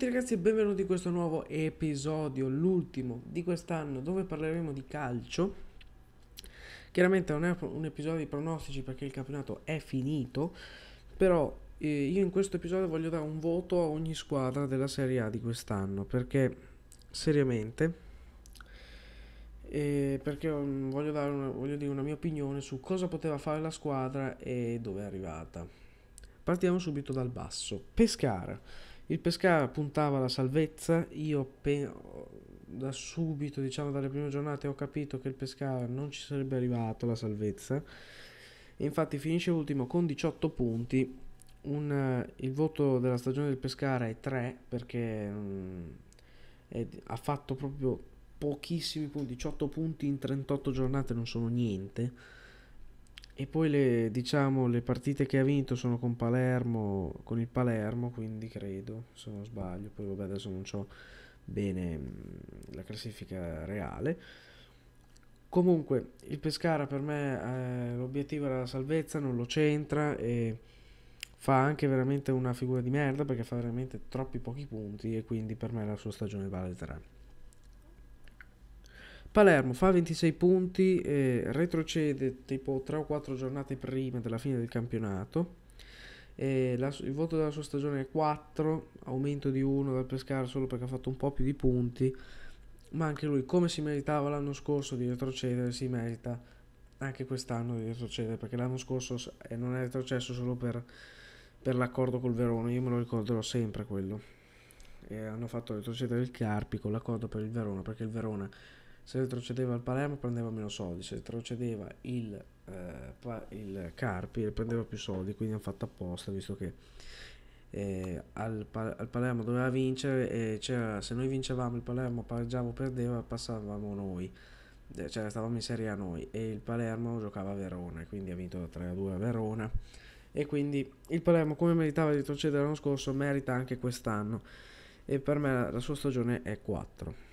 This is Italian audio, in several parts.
tutti ragazzi e benvenuti in questo nuovo episodio, l'ultimo di quest'anno dove parleremo di calcio. Chiaramente non è un episodio di pronostici perché il campionato è finito, però eh, io in questo episodio voglio dare un voto a ogni squadra della Serie A di quest'anno perché seriamente eh, perché voglio dare una, voglio dire una mia opinione su cosa poteva fare la squadra e dove è arrivata. Partiamo subito dal basso. Pescara il Pescara puntava alla salvezza, io pe- da subito, diciamo dalle prime giornate, ho capito che il Pescara non ci sarebbe arrivato alla salvezza. E infatti finisce ultimo con 18 punti. Un, il voto della stagione del Pescara è 3 perché mh, mm, è, ha fatto proprio pochissimi punti, 18 punti in 38 giornate non sono niente e poi le, diciamo, le partite che ha vinto sono con Palermo, con il Palermo, quindi credo, se non sbaglio. Poi vabbè adesso non ho bene mm, la classifica reale. Comunque il Pescara per me eh, l'obiettivo era la salvezza, non lo c'entra e fa anche veramente una figura di merda perché fa veramente troppi pochi punti e quindi per me la sua stagione vale 3. Palermo fa 26 punti, eh, retrocede tipo 3 o 4 giornate prima della fine del campionato. Eh, la, il voto della sua stagione è 4, aumento di 1 dal Pescara solo perché ha fatto un po' più di punti, ma anche lui come si meritava l'anno scorso di retrocedere, si merita anche quest'anno di retrocedere, perché l'anno scorso eh, non è retrocesso solo per, per l'accordo col Verona, io me lo ricorderò sempre quello. Eh, hanno fatto retrocedere il Carpi con l'accordo per il Verona, perché il Verona se retrocedeva il Palermo prendeva meno soldi, se retrocedeva il, eh, il Carpi prendeva più soldi, quindi hanno fatto apposta visto che eh, al, al, Palermo doveva vincere e se noi vincevamo il Palermo pareggiavo perdeva passavamo noi, eh, cioè restavamo in Serie A noi e il Palermo giocava a Verona, quindi ha vinto 3-2 a a Verona e quindi il Palermo come meritava di retrocedere l'anno scorso merita anche quest'anno e per me la sua stagione è 4.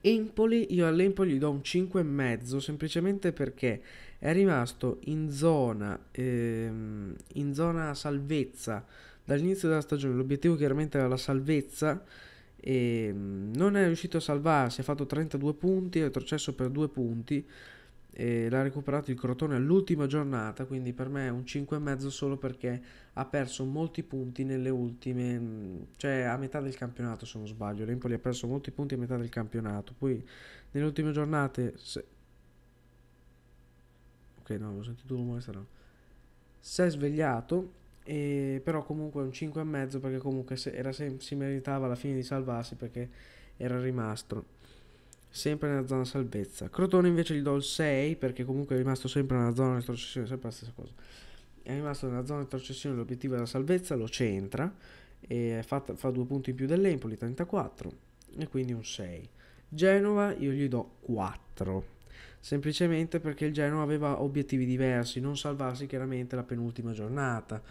Empoli, io all'Empoli gli do un 5,5 semplicemente perché è rimasto in zona, ehm, in zona salvezza dall'inizio della stagione. L'obiettivo chiaramente era la salvezza. E ehm, non è riuscito a salvarsi, ha fatto 32 punti, è retrocesso per 2 punti e l'ha recuperato il Crotone all'ultima giornata, quindi per me è un 5,5 solo perché ha perso molti punti nelle ultime, mm, cioè a metà del campionato se non sbaglio, l'Empoli ha perso molti punti a metà del campionato, poi nelle ultime giornate... Se... Ok no, ho sentito un rumore strano. Si è svegliato, e... però comunque è un 5,5 perché comunque Era se... si meritava alla fine di salvarsi perché era rimasto sempre nella zona salvezza. Crotone invece gli do il 6 perché comunque è rimasto sempre nella zona retrocessione, sempre la stessa cosa. È rimasto nella zona retrocessione l'obiettivo della salvezza, lo centra e fa, fa due punti in più dell'Empoli, 34 e quindi un 6. Genova io gli do 4 semplicemente perché il Genova aveva obiettivi diversi, non salvarsi chiaramente la penultima giornata,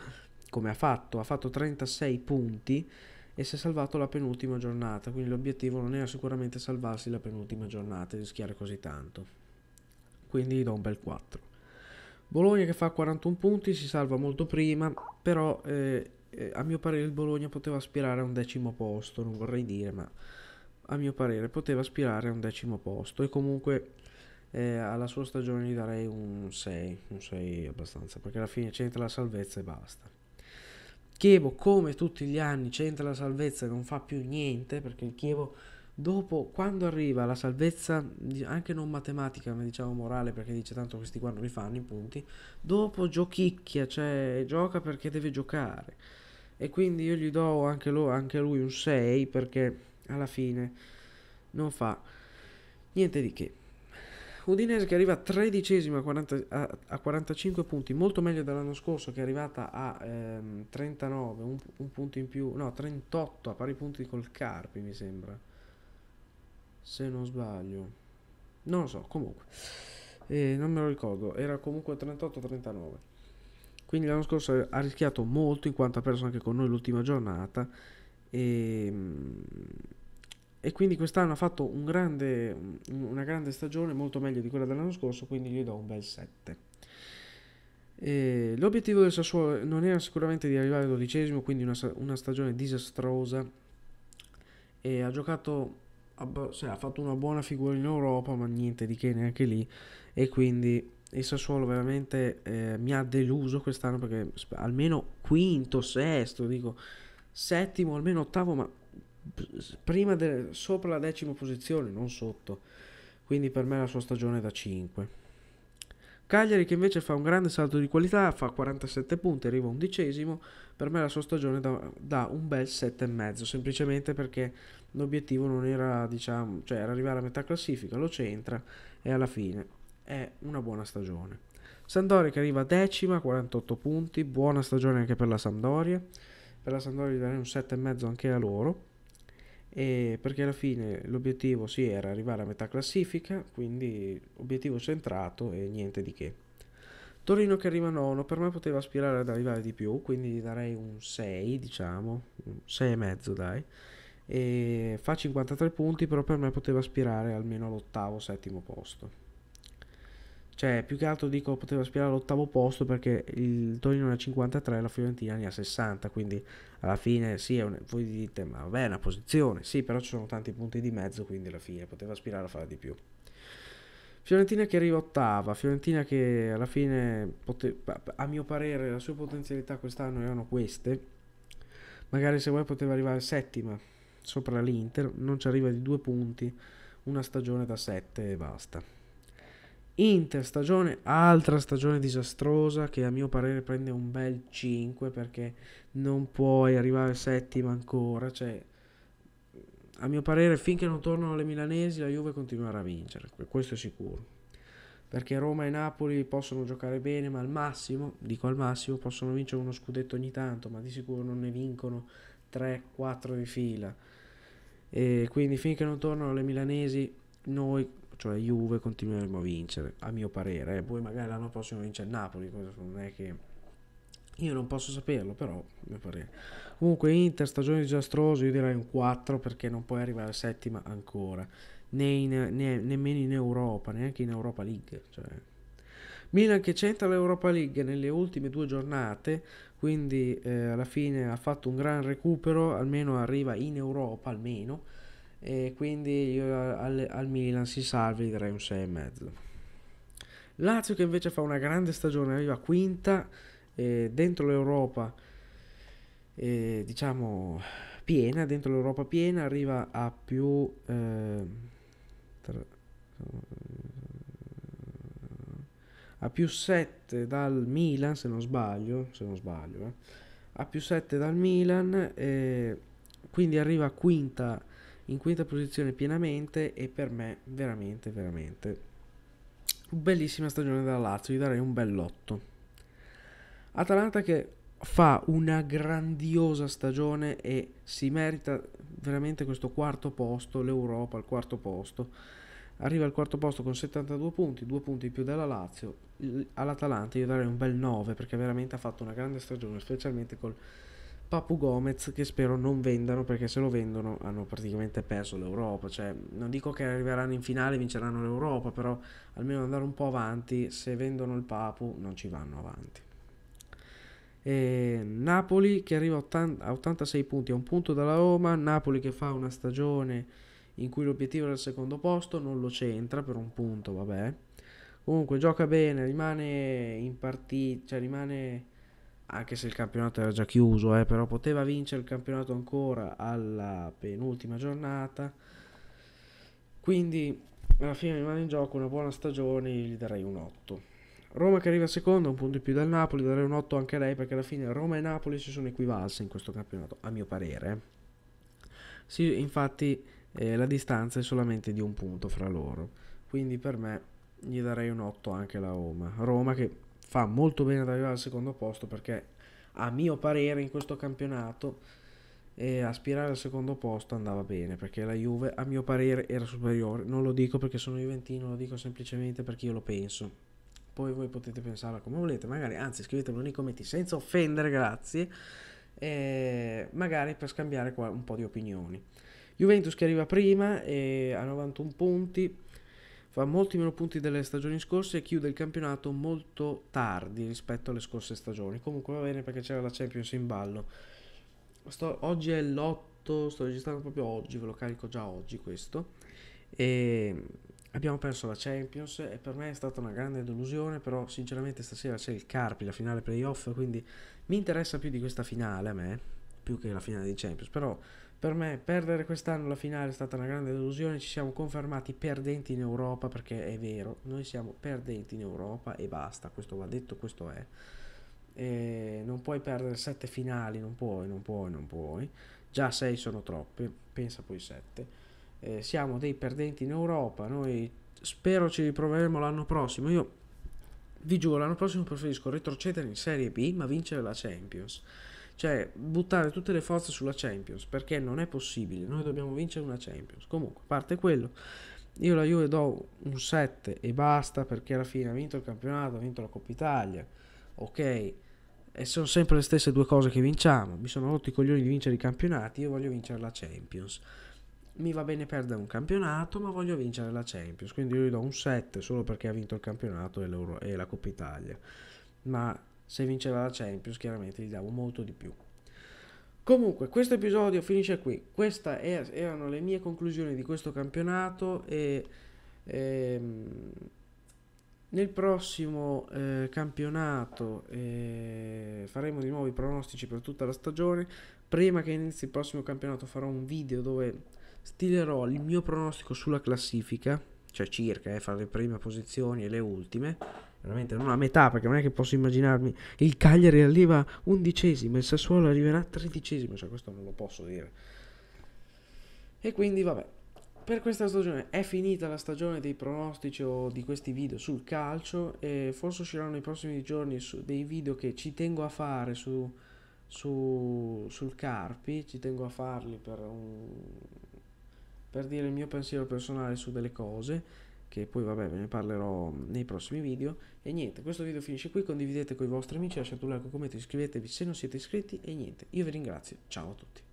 come ha fatto, ha fatto 36 punti e si è salvato la penultima giornata, quindi l'obiettivo non era sicuramente salvarsi la penultima giornata e rischiare così tanto. Quindi gli do un bel 4. Bologna che fa 41 punti, si salva molto prima, però eh, eh, a mio parere il Bologna poteva aspirare a un decimo posto, non vorrei dire, ma a mio parere poteva aspirare a un decimo posto e comunque eh, alla sua stagione gli darei un 6, un 6 abbastanza, perché alla fine c'entra la salvezza e basta. Chievo, come tutti gli anni, c'entra la salvezza, e non fa più niente, perché il Chievo, dopo, quando arriva la salvezza, anche non matematica, ma diciamo morale, perché dice tanto questi qua non li fanno i punti, dopo giochicchia, cioè gioca perché deve giocare. E quindi io gli do anche, lo, anche lui un 6, perché alla fine non fa niente di che. Udinese che arriva tredicesima a, 40, a, a, 45 punti, molto meglio dell'anno scorso che è arrivata a ehm, 39, un, un, punto in più, no 38 a pari punti col Carpi mi sembra, se non sbaglio, non lo so comunque, eh, non me lo ricordo, era comunque 38-39. Quindi l'anno scorso ha rischiato molto in quanto ha perso anche con noi l'ultima giornata. E, ehm, e quindi quest'anno ha fatto un grande, una grande stagione, molto meglio di quella dell'anno scorso, quindi gli do un bel 7. E l'obiettivo del Sassuolo non era sicuramente di arrivare al dodicesimo, quindi una, una stagione disastrosa. E ha giocato, cioè, ha fatto una buona figura in Europa, ma niente di che neanche lì. E quindi il Sassuolo veramente eh, mi ha deluso quest'anno perché almeno quinto, sesto, dico settimo, almeno ottavo, ma prima de- sopra la decima posizione, non sotto. Quindi per me la sua stagione è da 5. Cagliari che invece fa un grande salto di qualità, fa 47 punti, arriva undicesimo, per me la sua stagione da, da un bel 7,5, semplicemente perché l'obiettivo non era, diciamo, cioè era arrivare a metà classifica, lo c'entra e alla fine è una buona stagione. Sandoria che arriva decima, 48 punti, buona stagione anche per la Sandoria, per la Sandoria gli darei un 7,5 anche a loro. E perché alla fine l'obiettivo sì era arrivare a metà classifica, quindi obiettivo centrato e niente di che. Torino che arriva a nono, per me poteva aspirare ad arrivare di più, quindi darei un 6, diciamo, un 6,5 dai. E fa 53 punti, però per me poteva aspirare almeno all'ottavo, settimo posto. Cioè, più che altro dico poteva aspirare all'ottavo posto perché il Torino ne ha 53 e la Fiorentina ne ha 60, quindi alla fine sì, un, voi dite ma vabbè è una posizione, sì però ci sono tanti punti di mezzo, quindi alla fine poteva aspirare a fare di più. Fiorentina che arriva ottava, Fiorentina che alla fine, pote- a mio parere, le sue potenzialità quest'anno erano queste. Magari se vuoi poteva arrivare settima sopra l'Inter, non ci arriva di due punti, una stagione da sette e basta. Inter stagione, altra stagione disastrosa che a mio parere prende un bel 5 perché non puoi arrivare settima ancora, cioè a mio parere finché non tornano le milanesi la Juve continuerà a vincere, questo è sicuro. Perché Roma e Napoli possono giocare bene, ma al massimo, dico al massimo, possono vincere uno scudetto ogni tanto, ma di sicuro non ne vincono 3-4 di fila. E quindi finché non tornano le milanesi noi cioè Juve continueremo a vincere, a mio parere, eh. poi magari l'anno prossimo vince il Napoli, non è che... Io non posso saperlo, però a mio parere. Comunque Inter, stagione disastrosa, io direi un 4 perché non puoi arrivare a settima ancora, né in, né, nemmeno in Europa, neanche in Europa League. Cioè. Milan che c'entra l'Europa League nelle ultime due giornate, quindi eh, alla fine ha fatto un gran recupero, almeno arriva in Europa, almeno e quindi io al, al Milan si salvi gli darei un 6,5. Lazio che invece fa una grande stagione, arriva quinta eh, dentro l'Europa, eh, diciamo piena, dentro l'Europa piena, arriva a più... Eh, tra, a più 7 dal Milan se non sbaglio, se non sbaglio eh. a più 7 dal Milan eh, quindi arriva quinta in quinta posizione pienamente e per me veramente veramente bellissima stagione della Lazio, gli darei un bell'otto. Atalanta che fa una grandiosa stagione e si merita veramente questo quarto posto, l'Europa al quarto posto. Arriva al quarto posto con 72 punti, due punti in più della Lazio. All'Atalanta io darei un bel 9 perché veramente ha fatto una grande stagione, specialmente col Papu Gomez che spero non vendano perché se lo vendono hanno praticamente perso l'Europa, cioè non dico che arriveranno in finale e vinceranno l'Europa, però almeno andare un po' avanti, se vendono il Papu non ci vanno avanti. E Napoli che arriva a 86 punti, a un punto dalla Roma, Napoli che fa una stagione in cui l'obiettivo era il secondo posto, non lo c'entra per un punto, vabbè. Comunque gioca bene, rimane in partita, cioè rimane anche se il campionato era già chiuso, eh, però poteva vincere il campionato ancora alla penultima giornata. Quindi alla fine rimane in gioco una buona stagione, gli darei un 8. Roma che arriva secondo, un punto in più del Napoli, darei un 8 anche a lei perché alla fine Roma e Napoli si sono equivalse in questo campionato, a mio parere. Eh. Sì, infatti eh, la distanza è solamente di un punto fra loro, quindi per me gli darei un 8 anche alla Roma. Roma che fa molto bene ad arrivare al secondo posto perché a mio parere in questo campionato e eh, aspirare al secondo posto andava bene perché la Juve a mio parere era superiore non lo dico perché sono juventino lo dico semplicemente perché io lo penso poi voi potete pensarla come volete magari anzi scrivetemelo nei commenti senza offendere grazie eh, magari per scambiare qua un po' di opinioni Juventus che arriva prima eh, a 91 punti fa molti meno punti delle stagioni scorse e chiude il campionato molto tardi rispetto alle scorse stagioni. Comunque va bene perché c'era la Champions in ballo. Sto, oggi è l'8, sto registrando proprio oggi, ve lo carico già oggi questo. E abbiamo perso la Champions e per me è stata una grande delusione, però sinceramente stasera c'è il Carpi, la finale playoff, quindi mi interessa più di questa finale a me, più che la finale di Champions, però per me perdere quest'anno la finale è stata una grande delusione, ci siamo confermati perdenti in Europa perché è vero, noi siamo perdenti in Europa e basta, questo va detto, questo è. E non puoi perdere sette finali, non puoi, non puoi, non puoi. Già sei sono troppe, pensa poi sette. Eh, siamo dei perdenti in Europa, noi spero ci riproveremo l'anno prossimo. Io vi giuro, l'anno prossimo preferisco retrocedere in Serie B ma vincere la Champions cioè, buttare tutte le forze sulla Champions, perché non è possibile. Noi dobbiamo vincere una Champions. Comunque, a parte quello, io la Juve do un 7 e basta, perché alla fine ha vinto il campionato, ha vinto la Coppa Italia. Ok, e sono sempre le stesse due cose che vinciamo. Mi sono rotto i coglioni di vincere i campionati, io voglio vincere la Champions. Mi va bene perdere un campionato, ma voglio vincere la Champions. Quindi io gli do un 7 solo perché ha vinto il campionato e, e la Coppa Italia. Ma se vincerà la Champions chiaramente gli davo molto di più. Comunque questo episodio finisce qui, queste erano le mie conclusioni di questo campionato e ehm, nel prossimo eh, campionato eh, faremo di nuovo i pronostici per tutta la stagione, prima che inizi il prossimo campionato farò un video dove stilerò il mio pronostico sulla classifica, cioè circa, eh, fra le prime posizioni e le ultime veramente non a metà, perché non è che posso immaginarmi. Il Cagliari arriva undicesimo, il Sassuolo arriverà tredicesimo, cioè questo non lo posso dire. E quindi vabbè, per questa stagione è finita la stagione dei pronostici o di questi video sul calcio e forse usciranno nei prossimi giorni dei video che ci tengo a fare su, su, sul Carpi, ci tengo a farli per, un, per dire il mio pensiero personale su delle cose che poi vabbè ve ne parlerò nei prossimi video e niente questo video finisce qui condividete con i vostri amici lasciate un like un commento iscrivetevi se non siete iscritti e niente io vi ringrazio ciao a tutti